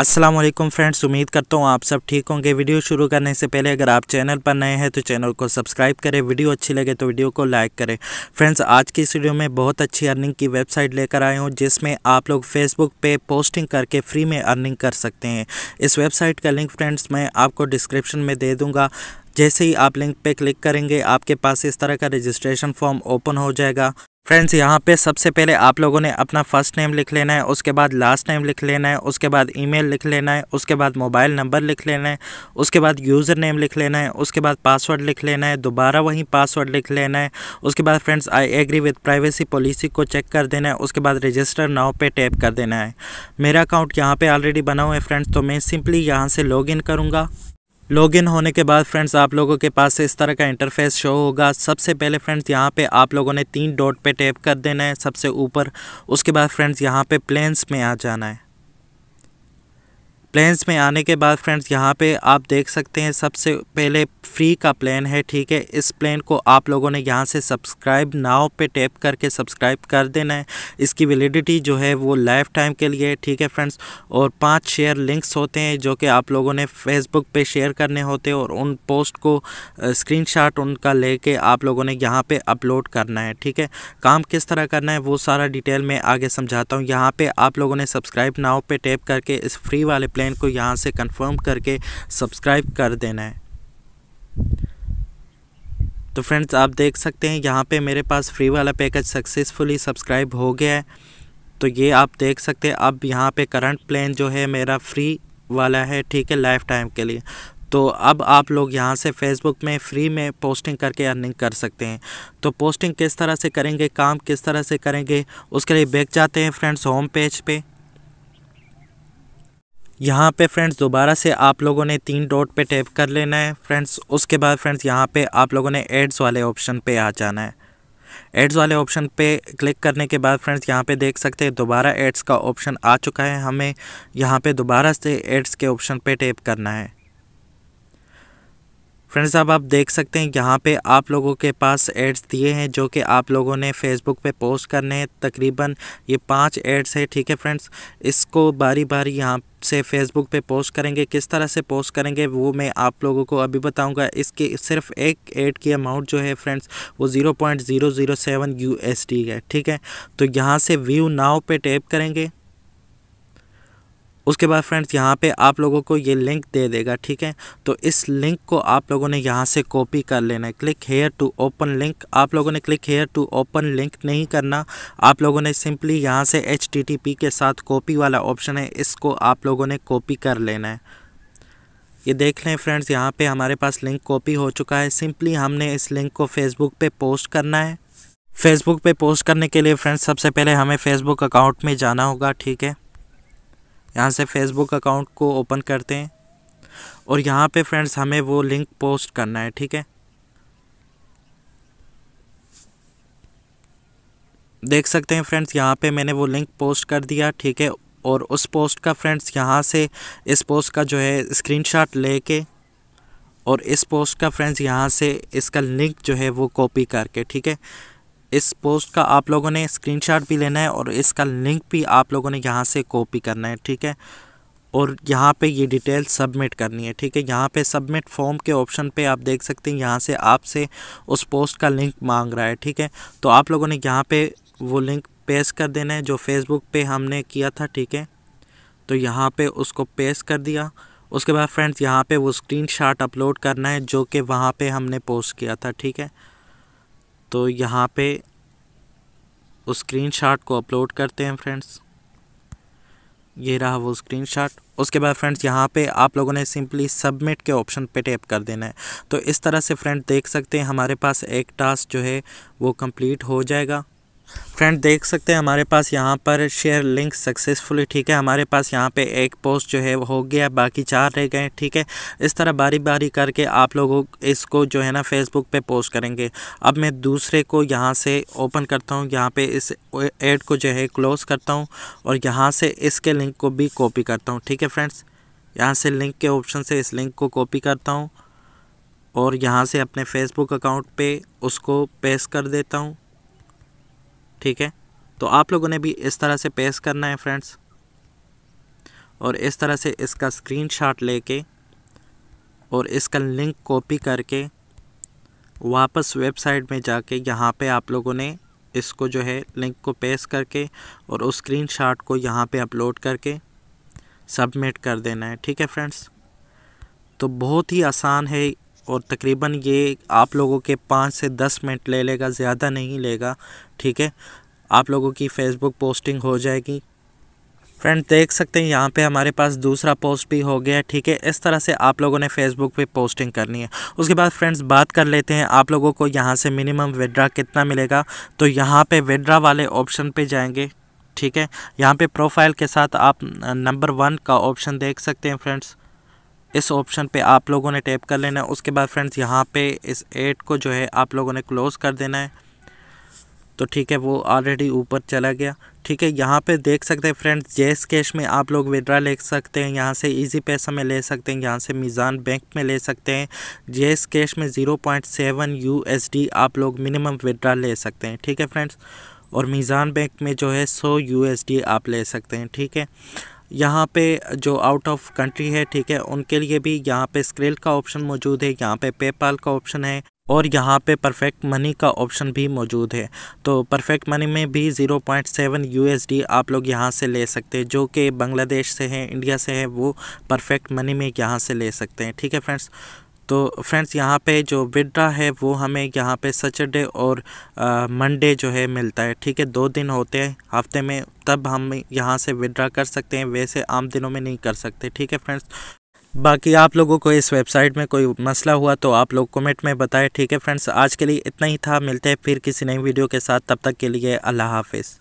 Aslam friends उम्मीद करता हूँ आप सब ठीक होंगे वीडियो शुरू करने से पहले अगर आप चैनल पर नए हैं तो चैनल को सब्सक्राइब करें वीडियो अच्छी लगे तो वीडियो को लाइक करें फ्रेंड्स आज की इस वीडियो में बहुत अच्छी अर्निंग की वेबसाइट लेकर आए हूँ जिसमें आप लोग फेसबुक पे पोस्टिंग करके फ्री में अर्निंग कर सकते हैं इस वेबसाइट का लिंक फ्रेंड्स मैं आपको डिस्क्रिप्शन में दे दूँगा जैसे ही आप लिंक पर क्लिक करेंगे आपके पास इस तरह का रजिस्ट्रेशन फॉर्म ओपन हो जाएगा फ्रेंड्स यहाँ पे सबसे पहले आप लोगों ने अपना फर्स्ट नेम लिख लेना है उसके बाद लास्ट नेम लिख लेना है उसके बाद ईमेल लिख लेना है उसके बाद मोबाइल नंबर लिख लेना है उसके बाद यूज़र नेम लिख लेना है उसके बाद पासवर्ड लिख लेना है दोबारा वही पासवर्ड लिख लेना है उसके बाद friends I agree with privacy policy को चेक कर देना है उसके बाद रजिस्टर नाव पर टैप कर देना है मेरा अकाउंट यहाँ पर ऑलरेडी बना हुआ है फ्रेंड्स तो मैं सिंपली यहाँ से लॉग इन करूँगा लॉगिन होने के बाद फ्रेंड्स आप लोगों के पास से इस तरह का इंटरफेस शो होगा सबसे पहले फ्रेंड्स यहाँ पे आप लोगों ने तीन डॉट पे टैप कर देना है सबसे ऊपर उसके बाद फ्रेंड्स यहाँ पे प्लेन्स में आ जाना है प्लेन्स में आने के बाद फ्रेंड्स यहाँ पे आप देख सकते हैं सबसे पहले फ्री का प्लान है ठीक है इस प्लान को आप लोगों ने यहाँ से सब्सक्राइब नाव पे टैप करके सब्सक्राइब कर देना है इसकी वैलिडिटी जो है वो लाइफ टाइम के लिए ठीक है फ्रेंड्स और पांच शेयर लिंक्स होते हैं जो कि आप लोगों ने फेसबुक पे शेयर करने होते हैं और उन पोस्ट को स्क्रीन उनका ले आप लोगों ने यहाँ पर अपलोड करना है ठीक है काम किस तरह करना है वो सारा डिटेल मैं आगे समझाता हूँ यहाँ पर आप लोगों ने सब्सक्राइब नाव पर टैप करके इस फ्री वाले प्लान को यहाँ से कंफर्म करके सब्सक्राइब कर देना है तो फ्रेंड्स आप देख सकते हैं यहाँ पे मेरे पास फ्री वाला पैकेज सक्सेसफुली सब्सक्राइब हो गया है तो ये आप देख सकते हैं अब यहाँ पे करंट प्लान जो है मेरा फ्री वाला है ठीक है लाइफ टाइम के लिए तो अब आप लोग यहाँ से फेसबुक में फ्री में पोस्टिंग करके अर्निंग कर सकते हैं तो पोस्टिंग किस तरह से करेंगे काम किस तरह से करेंगे उसके लिए बैक जाते हैं फ्रेंड्स होम पेज पे यहाँ पे फ्रेंड्स दोबारा से आप लोगों ने तीन डॉट पे टैप कर लेना है फ्रेंड्स उसके बाद फ्रेंड्स यहाँ पे आप लोगों ने एड्स वाले ऑप्शन पे आ जाना है एड्स वाले ऑप्शन पे क्लिक करने के बाद फ्रेंड्स यहाँ पे देख सकते हैं दोबारा एड्स का ऑप्शन आ चुका है हमें यहाँ पे दोबारा से एड्स के ऑप्शन पे टैप करना है फ्रेंड्स अब आप देख सकते हैं यहाँ पे आप लोगों के पास एड्स दिए हैं जो कि आप लोगों ने फेसबुक पे पोस्ट करने हैं तकरीबन ये पांच एड्स है ठीक है फ्रेंड्स इसको बारी बारी यहाँ से फेसबुक पे पोस्ट करेंगे किस तरह से पोस्ट करेंगे वो मैं आप लोगों को अभी बताऊंगा इसकी सिर्फ एक एड की अमाउंट जो है फ्रेंड्स वो zero point zero zero seven U है ठीक है तो यहाँ से व्यू नाव पे टैप करेंगे उसके बाद फ्रेंड्स यहाँ पे आप लोगों को ये लिंक दे देगा ठीक है तो इस लिंक को आप लोगों ने यहाँ से कॉपी कर लेना है click here to open link आप लोगों ने click here to open link नहीं करना आप लोगों ने सिंपली यहाँ से एच के साथ कॉपी वाला ऑप्शन है इसको आप लोगों ने कॉपी कर लेना है ये देख लें फ्रेंड्स यहाँ पर हमारे पास लिंक कॉपी हो चुका है सिंपली हमने इस लिंक को फेसबुक पर पोस्ट करना है फेसबुक पर पोस्ट करने के लिए फ्रेंड्स सबसे पहले हमें फेसबुक अकाउंट में जाना होगा ठीक है यहाँ से फेसबुक अकाउंट को ओपन करते हैं और यहाँ पे फ्रेंड्स हमें वो लिंक पोस्ट करना है ठीक है देख सकते हैं फ्रेंड्स यहाँ पे मैंने वो लिंक पोस्ट कर दिया ठीक है और उस पोस्ट का फ्रेंड्स यहाँ से इस पोस्ट का जो है स्क्रीनशॉट लेके और इस पोस्ट का फ्रेंड्स यहाँ से इसका लिंक जो है वो कॉपी करके ठीक है इस पोस्ट का आप लोगों ने स्क्रीनशॉट भी लेना है और इसका लिंक भी आप लोगों ने यहाँ से कॉपी करना है ठीक है और यहाँ पे ये डिटेल सबमिट करनी है ठीक है यहाँ पे सबमिट फॉर्म के ऑप्शन पे आप देख सकते हैं यहाँ से आपसे उस पोस्ट का लिंक मांग रहा है ठीक है तो आप लोगों ने यहाँ पे वो लिंक पेश कर देना है जो फेसबुक पे हमने किया था ठीक है तो यहाँ पे उसको पेश कर दिया उसके बाद फ्रेंड्स यहाँ पे वो स्क्रीनशॉट अपलोड करना है जो कि वहाँ पे हमने पोस्ट किया था ठीक है तो यहाँ पे उस स्क्रीनशॉट को अपलोड करते हैं फ्रेंड्स ये रहा वो स्क्रीनशॉट उसके बाद फ्रेंड्स यहाँ पे आप लोगों ने सिंपली सबमिट के ऑप्शन पे टैप कर देना है तो इस तरह से फ्रेंड देख सकते हैं हमारे पास एक टास्क जो है वो कंप्लीट हो जाएगा फ्रेंड देख सकते हैं हमारे पास यहाँ पर शेयर लिंक सक्सेसफुली ठीक है हमारे पास यहाँ पे एक पोस्ट जो है हो गया बाकी चार रह गए ठीक है इस तरह बारी बारी करके आप लोगों इसको जो है ना फेसबुक पे पोस्ट करेंगे अब मैं दूसरे को यहाँ से ओपन करता हूँ यहाँ पे इस एड को जो है क्लोज़ करता हूँ और यहाँ से इसके लिंक को भी कॉपी करता हूँ ठीक है फ्रेंड्स यहाँ से लिंक के ऑप्शन से इस लिंक को कॉपी करता हूँ और यहाँ से अपने फेसबुक अकाउंट पर उसको पेश कर देता हूँ ठीक है तो आप लोगों ने भी इस तरह से पेश करना है फ्रेंड्स और इस तरह से इसका स्क्रीनशॉट लेके और इसका लिंक कॉपी करके वापस वेबसाइट में जाके यहाँ पे आप लोगों ने इसको जो है लिंक को पेश करके और उस स्क्रीनशॉट को यहाँ पे अपलोड करके सबमिट कर देना है ठीक है फ्रेंड्स तो बहुत ही आसान है और तकरीबन ये आप लोगों के पाँच से दस मिनट ले लेगा ज़्यादा नहीं लेगा ठीक है आप लोगों की फ़ेसबुक पोस्टिंग हो जाएगी फ्रेंड देख सकते हैं यहाँ पे हमारे पास दूसरा पोस्ट भी हो गया है ठीक है इस तरह से आप लोगों ने फेसबुक पे पोस्टिंग करनी है उसके बाद फ्रेंड्स बात कर लेते हैं आप लोगों को यहाँ से मिनिमम विड्रा कितना मिलेगा तो यहाँ पे विड्रा वाले ऑप्शन पे जाएंगे ठीक है यहाँ पे प्रोफाइल के साथ आप नंबर वन का ऑप्शन देख सकते हैं फ्रेंड्स इस ऑप्शन पे आप लोगों ने टैप कर लेना है उसके बाद फ्रेंड्स यहाँ पे इस एड को जो है आप लोगों ने क्लोज़ कर देना है तो ठीक है वो ऑलरेडी ऊपर चला गया ठीक है यहाँ पे देख सकते हैं फ्रेंड्स जेस कैश में आप लोग विड्रा ले सकते हैं यहाँ से इजी पैसा में ले सकते हैं यहाँ से मीज़ान बैंक में ले सकते हैं जेस कैश में zero point seven U S D आप लोग मिनिमम विड्रा ले सकते हैं ठीक है फ्रेंड्स और मीज़ान बैंक में जो है सौ यू एस डी आप ले सकते हैं ठीक है यहाँ पे जो आउट ऑफ कंट्री है ठीक है उनके लिए भी यहाँ पे स्क्रेल का ऑप्शन मौजूद है यहाँ पे पेपाल का ऑप्शन है और यहाँ पे परफेक्ट मनी का ऑप्शन भी मौजूद है तो परफेक्ट मनी में भी 0.7 पॉइंट आप लोग यहाँ से ले सकते हैं जो कि बांग्लादेश से हैं इंडिया से है वो परफेक्ट मनी में यहाँ से ले सकते हैं ठीक है फ्रेंड्स तो फ्रेंड्स यहाँ पे जो विड्रा है वो हमें यहाँ पे सैटरडे और मंडे जो है मिलता है ठीक है दो दिन होते हैं हफ्ते में तब हम यहाँ से विड्रा कर सकते हैं वैसे आम दिनों में नहीं कर सकते ठीक है फ्रेंड्स बाकी आप लोगों को इस वेबसाइट में कोई मसला हुआ तो आप लोग कमेंट में बताएं ठीक है फ्रेंड्स आज के लिए इतना ही था मिलते हैं फिर किसी नई वीडियो के साथ तब तक के लिए अल्लाह हाफिज़